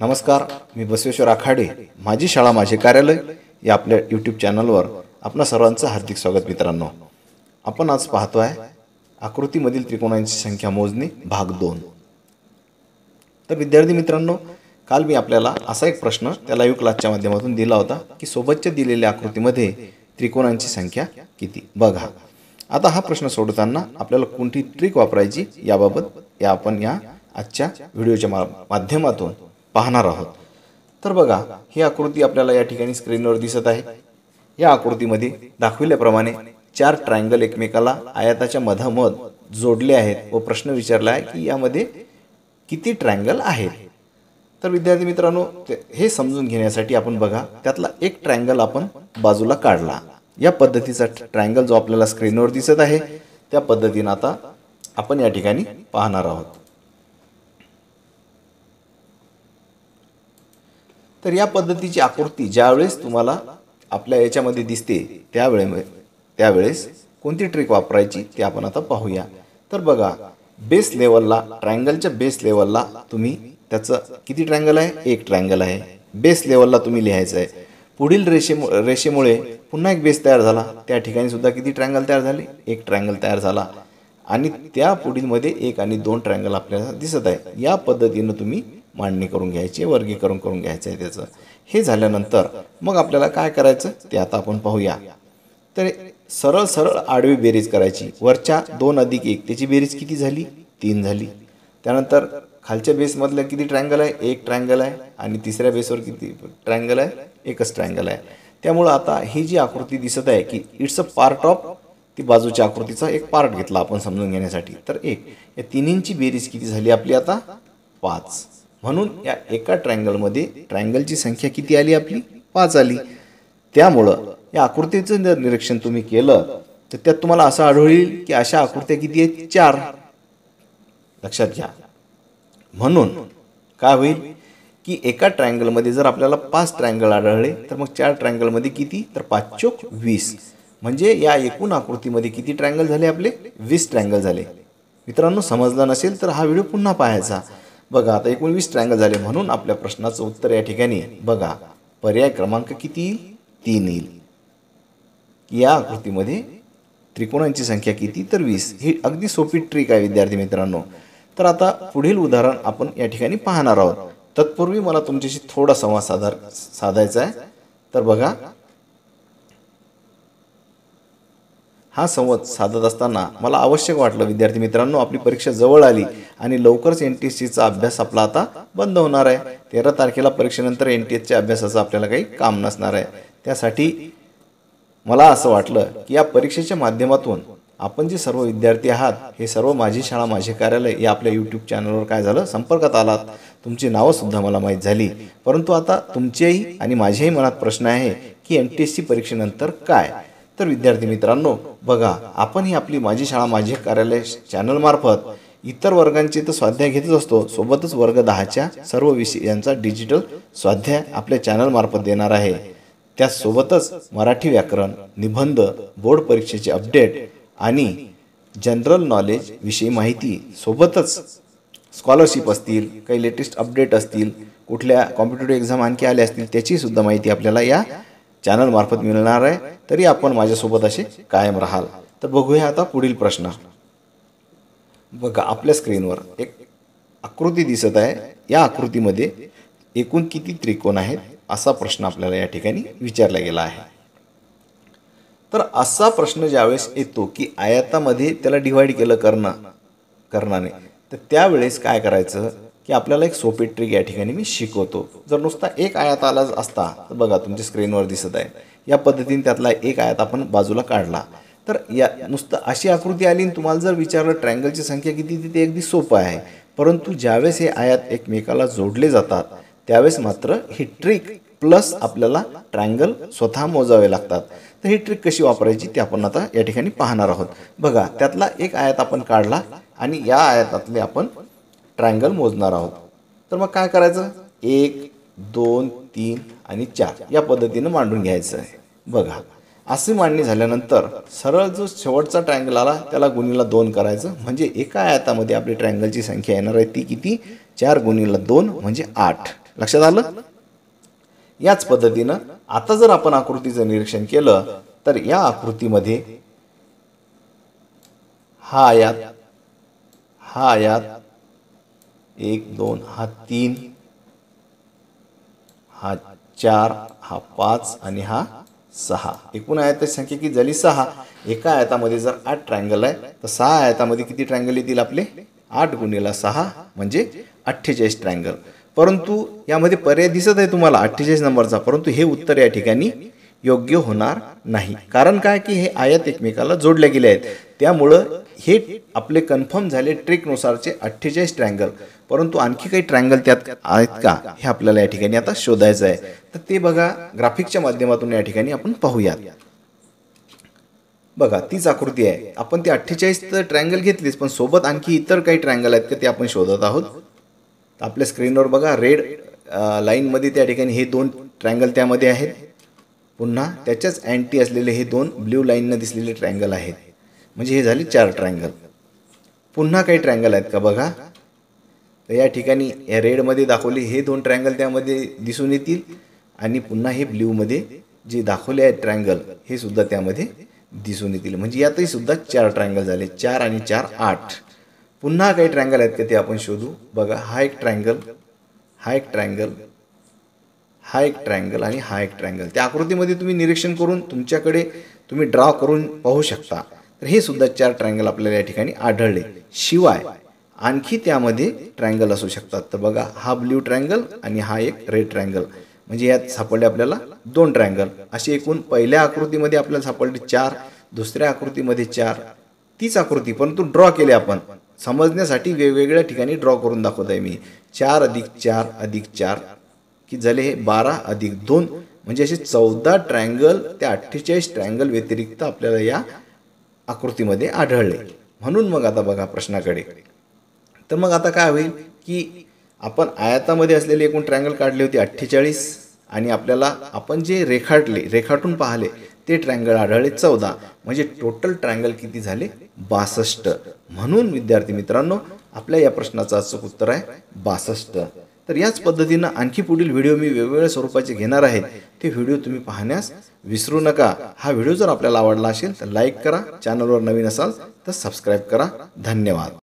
नमस्कार मी बसवेश्वर आखाडे माझी शाळा माझे कार्यालय या आपल्या यूट्यूब चॅनलवर आपणा सर्वांचं हार्दिक स्वागत मित्रांनो आपण आज पाहतो आहे आकृतीमधील त्रिकोणांची संख्या मोजणी भाग दोन तर विद्यार्थी मित्रांनो काल मी आपल्याला असा एक प्रश्न त्या लाईव्ह क्लासच्या माध्यमातून दिला होता की सोबतच्या दिलेल्या आकृतीमध्ये त्रिकोणांची संख्या किती बघा आता हा प्रश्न सोडवताना आपल्याला कोणती ट्रिक वापरायची याबाबत या आपण या आजच्या व्हिडिओच्या माध्यमातून पाहणार आहोत तर बघा ही आकृती आपल्याला या ठिकाणी स्क्रीनवर दिसत आहे या आकृतीमध्ये दाखविल्याप्रमाणे चार ट्रायंगल एकमेकाला आयाताच्या मधामध जोडले आहेत व प्रश्न विचारला आहे की यामध्ये किती ट्रायंगल आहेत तर विद्यार्थी मित्रांनो हे समजून घेण्यासाठी आपण बघा त्यातला एक ट्रायंगल आपण बाजूला काढला या पद्धतीचा ट्रायंगल जो आपल्याला स्क्रीनवर दिसत आहे त्या पद्धतीनं आता आपण या ठिकाणी पाहणार आहोत तर या पद्धतीची आकृती ज्यावेळेस तुम्हाला आपल्या याच्यामध्ये दिसते त्यावेळे त्यावेळेस कोणती ट्रिक वापरायची ते आपण आता पाहूया तर बघा बेस लेवलला ट्रँगलच्या बेस लेवलला तुम्ही त्याचं किती ट्रँगल आहे एक ट्रँगल आहे बेस लेवलला तुम्ही लिहायचं आहे पुढील रेषेमु रेषेमुळे पुन्हा एक बेस तयार झाला त्या ठिकाणी सुद्धा किती ट्रँगल तयार झाले एक ट्रँगल तयार झाला आणि त्या पुढीलमध्ये एक आणि दोन ट्रँगल आपल्याला दिसत आहे या पद्धतीनं तुम्ही मांडणी करून घ्यायची वर्गीकरण करून घ्यायचं आहे त्याचं हे झाल्यानंतर मग आपल्याला काय करायचं ते आता आपण पाहूया तर सरळ सरळ आडवी बेरीज करायची वरच्या दोन अधिक एक त्याची बेरीज किती झाली तीन झाली त्यानंतर खालच्या बेसमधल्या किती ट्रँगल आहे एक ट्रँगल आहे आणि तिसऱ्या बेसवर किती ट्रँगल आहे एकच ट्रँगल आहे त्यामुळं आता ही जी आकृती दिसत आहे की इट्स अ पार्ट ऑफ ती बाजूच्या आकृतीचा एक पार्ट घेतला आपण समजून घेण्यासाठी तर एक या तिन्हींची बेरीज किती झाली आपली आता पाच म्हणून या एका ट्रँगलमध्ये ट्रँगलची संख्या किती आली आपली पाच आली त्यामुळं या आकृतीचं जर निरीक्षण तुम्ही केलं तर त्यात तुम्हाला असं आढळेल की अशा आकृत्या किती आहेत चार लक्षात घ्या म्हणून काय होईल की एका ट्रँगलमध्ये जर आपल्याला पाच ट्रँगल आढळले तर मग चार ट्रँगलमध्ये किती तर पाच चोक वीस म्हणजे या एकूण आकृतीमध्ये किती ट्रँगल झाले आपले वीस ट्रँगल झाले मित्रांनो समजला नसेल तर हा व्हिडिओ पुन्हा पाहायचा बघा आता एकोणवीस वीस झाले म्हणून आपल्या प्रश्नाचं उत्तर या ठिकाणी बघा पर्याय क्रमांक किती येईल तीन येईल या आकृतीमध्ये त्रिकोणांची संख्या किती तर वीस ही अगदी सोपी ट्रिक आहे विद्यार्थी मित्रांनो तर आता पुढील उदाहरण आपण या ठिकाणी पाहणार आहोत तत्पूर्वी मला तुमच्याशी थोडा संवाद साधार साधायचा आहे तर बघा हा संवाद साधत असताना मला आवश्यक वाटलं विद्यार्थी मित्रांनो आपली परीक्षा जवळ आली आणि लवकरच एन टी एस सीचा अभ्यास आपला आता बंद होणार आहे तेरा तारखेला परीक्षेनंतर एन टी एसच्या अभ्यासाचं आपल्याला काही काम नसणार आहे त्यासाठी मला असं वाटलं की या परीक्षेच्या माध्यमातून आपण जे सर्व विद्यार्थी आहात हे सर्व माझी शाळा माझे कार्यालय या आपल्या यूट्यूब चॅनलवर काय झालं संपर्कात आलात तुमची नावंसुद्धा मला माहीत झाली परंतु आता तुमचेही आणि माझ्याही मनात प्रश्न आहे की एन टी एस सी परीक्षेनंतर काय तर विद्यार्थी मित्रांनो बघा आपण ही आपली माझी शाळा माझे कार्यालय चॅनलमार्फत इतर वर्गांचे तर स्वाध्याय घेतच असतो सोबतच वर्ग दहाच्या सर्व विषयांचा डिजिटल स्वाध्याय आपल्या चॅनलमार्फत देणार आहे त्यासोबतच मराठी व्याकरण निबंध बोर्ड परीक्षेचे अपडेट आणि जनरल नॉलेज विषयी माहिती सोबतच स्कॉलरशिप असतील काही लेटेस्ट अपडेट असतील कुठल्या कॉम्पिटेटिव्ह एक्झाम आणखी आल्या असतील त्याचीसुद्धा माहिती आपल्याला या चॅनल मार्फत मिळणार आहे तरी आपण माझ्यासोबत असे कायम राहाल तर बघूया आता पुढील प्रश्न बघा आपल्या स्क्रीनवर एक आकृती दिसत आहे या आकृतीमध्ये एकूण किती त्रिकोण आहेत असा प्रश्न आपल्याला या ठिकाणी विचारला गेला आहे तर असा प्रश्न ज्यावेळेस येतो की आयातामध्ये त्याला डिवाईड केलं करणं नाही तर त्यावेळेस काय करायचं की आपल्याला एक सोपी ट्रिक या ठिकाणी मी शिकवतो जर नुसता एक आयात आलाच असता तर बघा तुमच्या स्क्रीनवर दिसत आहे या पद्धतीने त्यातला एक आयात आपण बाजूला काढला तर या नुसतं अशी आकृती आली आणि तुम्हाला जर विचारलं ट्रँगलची संख्या किती ती अगदी सोपं आहे परंतु ज्यावेळेस हे आयात एकमेकाला जोडले जातात त्यावेळेस मात्र ही ट्रिक प्लस आपल्याला ट्रँगल स्वतः मोजावे लागतात तर ही ट्रिक कशी वापरायची ते आपण आता या ठिकाणी पाहणार आहोत बघा त्यातला एक आयात आपण काढला आणि या आयातातले आपण ट्रायंगल मोजणार आहोत तर मग काय करायचं एक दोन तीन आणि चार या पद्धतीनं मांडून घ्यायचं आहे बघा असे मांडणी झाल्यानंतर सरळ जो शेवटचा ट्रायंगल आला त्याला गुणीला दोन करायचं म्हणजे एका आयातामध्ये आपली ट्रायंगलची संख्या येणार आहे ती किती चार गुणीला दोन म्हणजे आठ लक्षात आलं याच पद्धतीनं आता जर आपण आकृतीचं निरीक्षण केलं तर या आकृतीमध्ये हा आयात हा आयात एक दोन हा तीन हा चार हा पाच आणि हा सहा एकूण आयता संख्या किती झाली सहा एका आयतामध्ये जर आठ ट्रँगल आहे तर सहा आयतामध्ये किती ट्रँगल येतील आपले आठ गुन्हेला सहा म्हणजे अठ्ठेचाळीस ट्रँगल परंतु यामध्ये पर्याय दिसत आहे तुम्हाला अठ्ठेचाळीस नंबरचा परंतु हे उत्तर या ठिकाणी योग्य होणार नाही कारण काय की हे आयात एकमेकाला जोडल्या गेले आहेत त्यामुळं हे आपले कन्फर्म झाले ट्रेकनुसारचे अठ्ठेचाळीस ट्रँगल परंतु आणखी काही ट्रँगल त्यात आहेत का हे आपल्याला या ठिकाणी आता शोधायचं आहे तर ते बघा ग्राफिकच्या माध्यमातून या ठिकाणी आपण पाहूयात बघा तीच आकृती आहे आपण ते अठ्ठेचाळीस तर ट्रँगल घेतलीच पण सोबत आणखी इतर काही ट्रँगल आहेत का ते आपण शोधत आहोत आपल्या स्क्रीनवर बघा रेड लाईनमध्ये त्या ठिकाणी हे दोन ट्रँगल त्यामध्ये आहेत पुन्हा त्याच्याच अँटी असलेले हे दोन ब्ल्यू लाईननं दिसलेले ट्रँगल आहेत म्हणजे हे झाले चार ट्रँगल पुन्हा काही ट्रँगल आहेत का बघा तर या ठिकाणी या रेडमध्ये दाखवले हे दोन ट्रँगल त्यामध्ये दिसून येतील आणि पुन्हा हे ब्ल्यूमध्ये जे दाखवले आहेत ट्रँगल हे सुद्धा त्यामध्ये दिसून येतील म्हणजे यातही सुद्धा चार ट्रँगल झाले चार आणि चार आठ पुन्हा काही ट्रँगल आहेत का ते आपण शोधू बघा हा एक ट्रँगल हा एक ट्रँगल हा एक ट्रँगल आणि हा एक ट्रँगल त्या आकृतीमध्ये तुम्ही निरीक्षण करून तुमच्याकडे तुम्ही ड्रॉ करून पाहू शकता तर हे सुद्धा चार ट्रँगल आपल्याला या ठिकाणी आढळले शिवाय आणखी त्यामध्ये ट्रँगल असू शकतात तर बघा हा ब्ल्यू ट्रँगल आणि हा एक रेड ट्रायंगल म्हणजे यात सापडले आपल्याला दोन ट्रायंगल असे एकूण पहिल्या आकृतीमध्ये आपल्याला सापडले चार दुसऱ्या आकृतीमध्ये चार तीच आकृती परंतु ड्रॉ केली आपण समजण्यासाठी वेगवेगळ्या ठिकाणी ड्रॉ करून दाखवत आहे मी चार अधिक चार अधिक चार की झाले हे बारा अधिक दोन म्हणजे असे चौदा ट्रँगल त्या अठ्ठेचाळीस ट्रँगल व्यतिरिक्त आपल्याला या आकृतीमध्ये आढळले म्हणून मग आता बघा प्रश्नाकडे तर मग आता काय होईल की आपण आयातामध्ये असलेले एकूण ट्रँगल काढले होते अठ्ठेचाळीस आणि आपल्याला आपण जे रेखाटले रेखाटून पाहिले ते ट्रँगल आढळले चौदा म्हणजे टोटल ट्रँगल किती झाले बासष्ट म्हणून विद्यार्थी मित्रांनो आपल्या या प्रश्नाचं अचूक उत्तर आहे बासष्ट तर याच पद्धतीनं आणखी पुढील व्हिडिओ मी वेगवेगळ्या स्वरूपाचे घेणार आहे ते व्हिडिओ तुम्ही पाहण्यास विसरू नका हा व्हिडिओ जर आपल्याला आवडला असेल तर लाईक करा चॅनलवर नवीन असाल तर सबस्क्राईब करा धन्यवाद